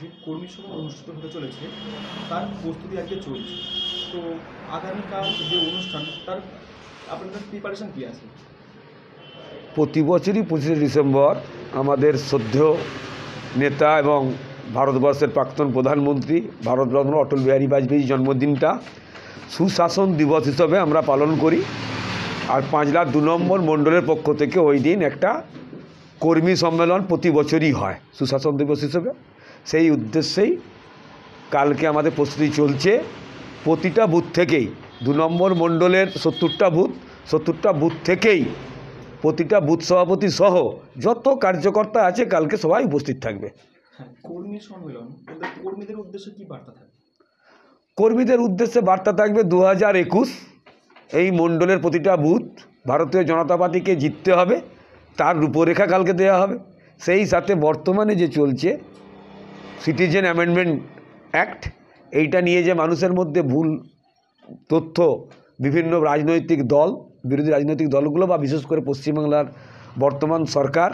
যে কর্মী সভা অনুষ্ঠিত হতে চলেছে তার প্রস্তুতি আজকে চলছে তো আগামীকাল যে অনুষ্ঠান তার আপনাদের প্রিপারেশন কী আছে প্রতি বছরই পঁচিশে ডিসেম্বর আমাদের শ্রদ্ধেয় নেতা এবং ভারতবর্ষের প্রাক্তন প্রধানমন্ত্রী ভারতরত্ন অটল বিহারী বাজপেয়ীর জন্মদিনটা সুশাসন দিবস হিসেবে আমরা পালন করি আর পাঁচলা দু নম্বর মণ্ডলের পক্ষ থেকে ওই দিন একটা কর্মী সম্মেলন প্রতি বছরই হয় সুশাসন দিবস হিসেবে সেই উদ্দেশ্যেই কালকে আমাদের প্রস্তুতি চলছে প্রতিটা বুথ থেকেই দু নম্বর মণ্ডলের সত্তরটা বুথ সত্তরটা বুথ থেকেই প্রতিটা বুথ সভাপতি সহ যত কার্যকর্তা আছে কালকে সবাই উপস্থিত থাকবে হ্যাঁ, কর্মীদের উদ্দেশ্যে বার্তা থাকবে কর্মীদের উদ্দেশ্যে বার্তা থাকবে দু হাজার একুশ এই মণ্ডলের প্রতিটা বুথ ভারতীয় জনতা পার্টিকে জিততে হবে তার রূপরেখা কালকে দেওয়া হবে সেই সাথে বর্তমানে যে চলছে সিটিজেন অ্যামেন্ডমেন্ট অ্যাক্ট এইটা নিয়ে যে মানুষের মধ্যে ভুল তথ্য বিভিন্ন রাজনৈতিক দল বিরোধী রাজনৈতিক দলগুলো বা বিশেষ করে পশ্চিমবাংলার বর্তমান সরকার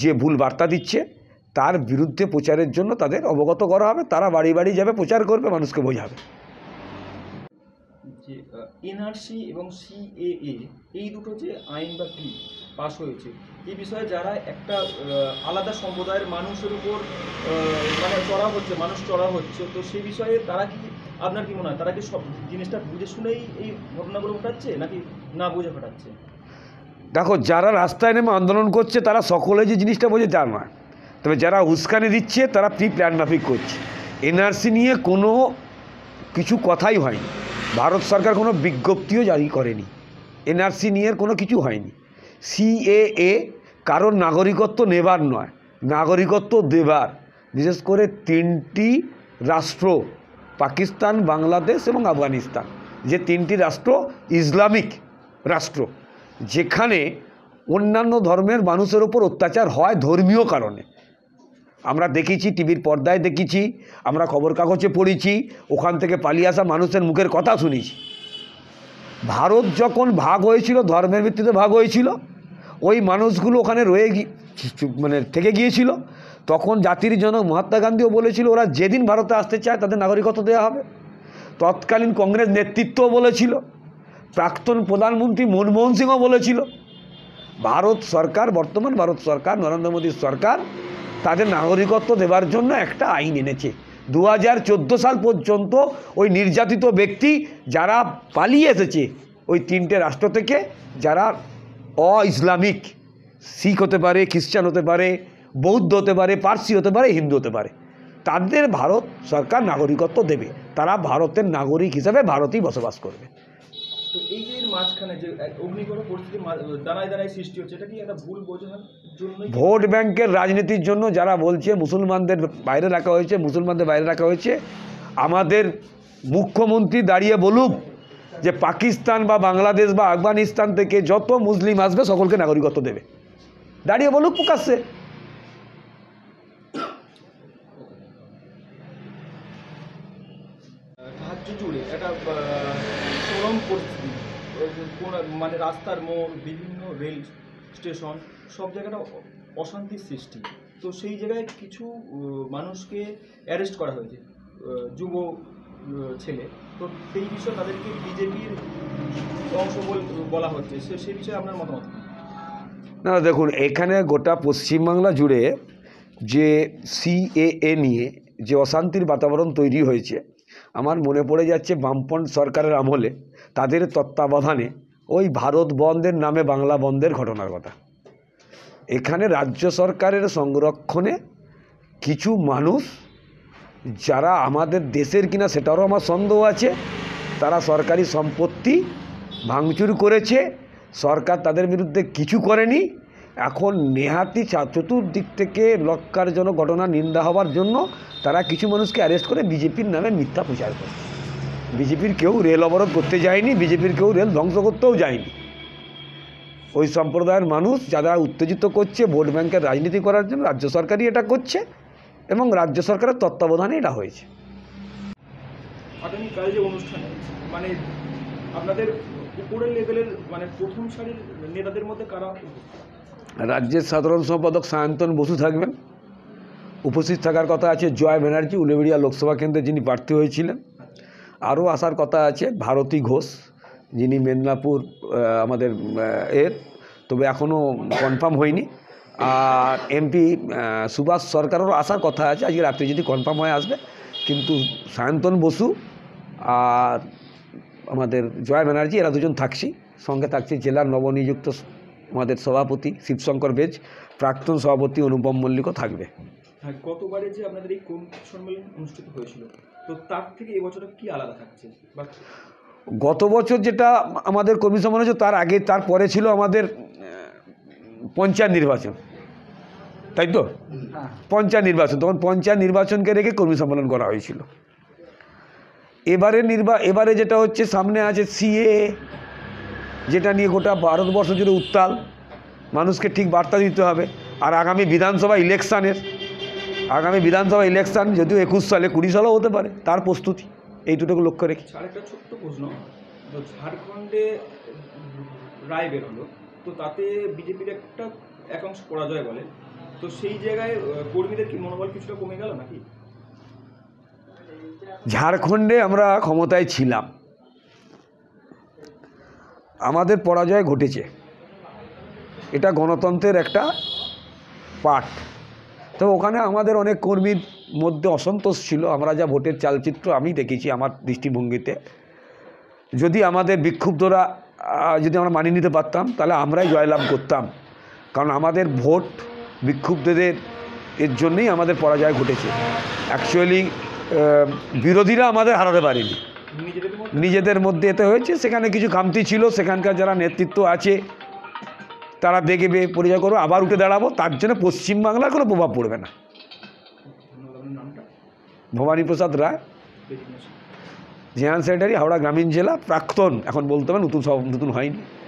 যে ভুল বার্তা দিচ্ছে তার বিরুদ্ধে প্রচারের জন্য তাদের অবগত করা হবে তারা বাড়ি বাড়ি যাবে প্রচার করবে মানুষকে বোঝাবে এনআরসি এবং সিএএ এই দুটো যে আইন বা বিল পাশ হয়েছে এই বিষয়ে যারা একটা আলাদা সম্প্রদায়ের মানুষের উপর মানে চড়া হচ্ছে মানুষ চড়া হচ্ছে তো সেই বিষয়ে তারা কি আপনার কি মনে হয় তারা কি সব জিনিসটা বুঝে শুনেই এই ঘটনাগুলো ঘটাচ্ছে নাকি না বুঝে ঘটাচ্ছে দেখো যারা রাস্তায় নেমে আন্দোলন করছে তারা সকলে যে জিনিসটা বোঝে তা নয় তবে যারা উস্কানি দিচ্ছে তারা প্রি প্ল্যান মাফিক করছে এনআরসি নিয়ে কোনো কিছু কথাই হয়নি ভারত সরকার কোনো বিজ্ঞপ্তিও জারি করেনি এনআরসি নিয়ে কোনো কিছু হয়নি সিএএ কারোর নাগরিকত্ব নেবার নয় নাগরিকত্ব দেবার বিশেষ করে তিনটি রাষ্ট্র পাকিস্তান বাংলাদেশ এবং আফগানিস্তান যে তিনটি রাষ্ট্র ইসলামিক রাষ্ট্র যেখানে অন্যান্য ধর্মের মানুষের ওপর অত্যাচার হয় ধর্মীয় কারণে আমরা দেখেছি টিভির পর্দায় দেখেছি আমরা খবর কাগজে পড়েছি ওখান থেকে পালিয়ে আসা মানুষের মুখের কথা শুনেছি ভারত যখন ভাগ হয়েছিল ধর্মের ভিত্তিতে ভাগ হয়েছিল ওই মানুষগুলো ওখানে রয়ে মানে থেকে গিয়েছিল তখন জাতির জনক মহাত্মা গান্ধীও বলেছিল ওরা যেদিন ভারতে আসতে চায় তাদের নাগরিকত্ব দেওয়া হবে তৎকালীন কংগ্রেস নেতৃত্বও বলেছিল প্রাক্তন প্রধানমন্ত্রী মনমোহন সিংও বলেছিল ভারত সরকার বর্তমান ভারত সরকার নরেন্দ্র মোদীর সরকার তাদের নাগরিকত্ব দেওয়ার জন্য একটা আইন এনেছে দু সাল পর্যন্ত ওই নির্যাতিত ব্যক্তি যারা পালিয়ে এসেছে ওই তিনটে রাষ্ট্র থেকে যারা অ ইসলামিক শিখ হতে পারে খ্রিস্টান হতে পারে বৌদ্ধ হতে পারে পার্সি হতে পারে হিন্দু হতে পারে তাদের ভারত সরকার নাগরিকত্ব দেবে তারা ভারতের নাগরিক হিসাবে ভারতেই বসবাস করবে তো এই যে মাঝখানে যে অগ্নিগড় পরিস্থিতি দাঁড়ায় দাঁড়ায় সৃষ্টি হচ্ছে এটা কি একটা ভুল বোঝানোর ভোট ব্যাংকের রাজনীতির জন্য যারা বলছে মুসলমানদের বাইরে রাখা হয়েছে মুসলমানদের বাইরে রাখা হয়েছে আমাদের মুখ্যমন্ত্রী দাঁড়িয়ে বলুক যে পাকিস্তান বা বাংলাদেশ বা আফগানিস্তান থেকে যত মুসলিম আসবে সকলকে নাগরিকত্ব দেবে দাঁড়িয়ে বলুক প্রকাশ্যে রাজ্য জুড়ে একটা চরম পরিস্থিতি মানে রাস্তার মোড় বিভিন্ন রেল স্টেশন সব জায়গাটা অশান্তির সৃষ্টি তো সেই জায়গায় কিছু মানুষকে অ্যারেস্ট করা হয়েছে যুব ছেলে তো সেই বিষয়ে তাদেরকে বিজেপির অংশ বলা হচ্ছে সে সেই বিষয়ে আপনার মতামত না দেখুন এখানে গোটা পশ্চিমবাংলা জুড়ে যে সিএএ নিয়ে যে অশান্তির বাতাবরণ তৈরি হয়েছে আমার মনে পড়ে যাচ্ছে বামপন সরকারের আমলে তাদের তত্ত্বাবধানে ওই ভারত বন্ধের নামে বাংলা বন্ধের ঘটনার কথা এখানে রাজ্য সরকারের সংরক্ষণে কিছু মানুষ যারা আমাদের দেশের কিনা সেটারও আমার সন্দেহ আছে তারা সরকারি সম্পত্তি ভাঙচুর করেছে সরকার তাদের বিরুদ্ধে কিছু করেনি এখন নেহাতি চতুর্দিক থেকে লক্ষ্যজনক ঘটনা নিন্দা হওয়ার জন্য তারা কিছু মানুষকে অ্যারেস্ট করে বিজেপির নামে মিথ্যা প্রচার করে বিজেপির কেউ রেল অবরোধ করতে যায়নি বিজেপির কেউ রেল ধ্বংস করতেও যায়নি ওই সম্প্রদায়ের মানুষ যারা উত্তেজিত করছে ভোট ব্যাংকের রাজনীতি করার জন্য রাজ্য সরকারই এটা করছে এবং রাজ্য সরকারের তত্ত্বাবধানে এটা হয়েছে মানে আপনাদের উপরের লেভেলের মানে প্রথম সারির নেতাদের মধ্যে কারা রাজ্যের সাধারণ সম্পাদক সায়ন্তন বসু থাকবেন উপস্থিত থাকার কথা আছে জয় ব্যানার্জি উলেবেড়িয়া লোকসভা কেন্দ্রে যিনি প্রার্থী হয়েছিলেন আরও আসার কথা আছে ভারতী ঘোষ যিনি মেদিনীপুর আমাদের এর তবে এখনও কনফার্ম হয়নি আর এমপি সুভাষ সরকারেরও আসার কথা আছে আজকে রাত্রে যদি কনফার্ম হয়ে আসবে কিন্তু সায়ন্তন বসু আর আমাদের জয়া ব্যানার্জি এরা দুজন থাকছি সঙ্গে থাকছি জেলার নবনিযুক্ত আমাদের সভাপতি শিবশঙ্কর বেজ প্রাক্তন সভাপতি অনুপম মল্লিকও থাকবে হ্যাঁ, গতবারে যে আপনাদের এই সম্মেলন অনুষ্ঠিত হয়েছিল তো তার থেকে এবছর কি আলাদা থাকছে গত বছর যেটা আমাদের কর্মী সম্মেলন হয়েছে তার আগে তারপরে ছিল আমাদের পঞ্চায়েত নির্বাচন তাই তো পঞ্চায়েত নির্বাচন তখন পঞ্চায়েত নির্বাচনকে রেখে কর্মী সম্মেলন করা হয়েছিল এবারে নির্বা এবারে যেটা হচ্ছে সামনে আছে সিএ যেটা নিয়ে গোটা ভারতবর্ষ জুড়ে উত্তাল মানুষকে ঠিক বার্তা দিতে হবে আর আগামী বিধানসভা ইলেকশানের আগামী বিধানসভা ইলেকশান যদিও একুশ সালে কুড়ি সালেও হতে পারে তার প্রস্তুতি এই দুটোকে লক্ষ্য রেখে আচ্ছা, আরেকটা ছোট্ট প্রশ্ন ঝাড়খণ্ডে রায় বেরোলো তো তাতে বিজেপির একটা একাংশ পরাজয় বলে তো সেই জায়গায় কর্মীদের কি মনোবল কিছুটা কমে গেল নাকি ঝাড়খণ্ডে আমরা ক্ষমতায় ছিলাম আমাদের পরাজয় ঘটেছে এটা গণতন্ত্রের একটা পাঠ তো ওখানে আমাদের অনেক কর্মীর মধ্যে অসন্তোষ ছিল আমরা যা ভোটের চালচিত্র আমি দেখেছি আমার দৃষ্টিভঙ্গিতে যদি আমাদের বিক্ষুব্ধরা যদি আমরা মানিয়ে নিতে পারতাম তাহলে আমরাই জয়লাভ করতাম কারণ আমাদের ভোট বিক্ষুব্ধদের এর জন্যেই আমাদের পরাজয় ঘটেছে অ্যাকচুয়ালি বিরোধীরা আমাদের হারাতে পারেনি নিজেদের মধ্যে এতে হয়েছে সেখানে কিছু খামতি ছিল সেখানকার যারা নেতৃত্ব আছে তারা বেগে পরিচয় করবে আবার উঠে দাঁড়াবো তার জন্য পশ্চিমবাংলার কোনো প্রভাব পড়বে না ভবানী প্রসাদ রায় জেহান সেক্রেটারি হাওড়া গ্রামীণ জেলা প্রাক্তন এখন বলতে হবে নতুন সব নতুন হয়নি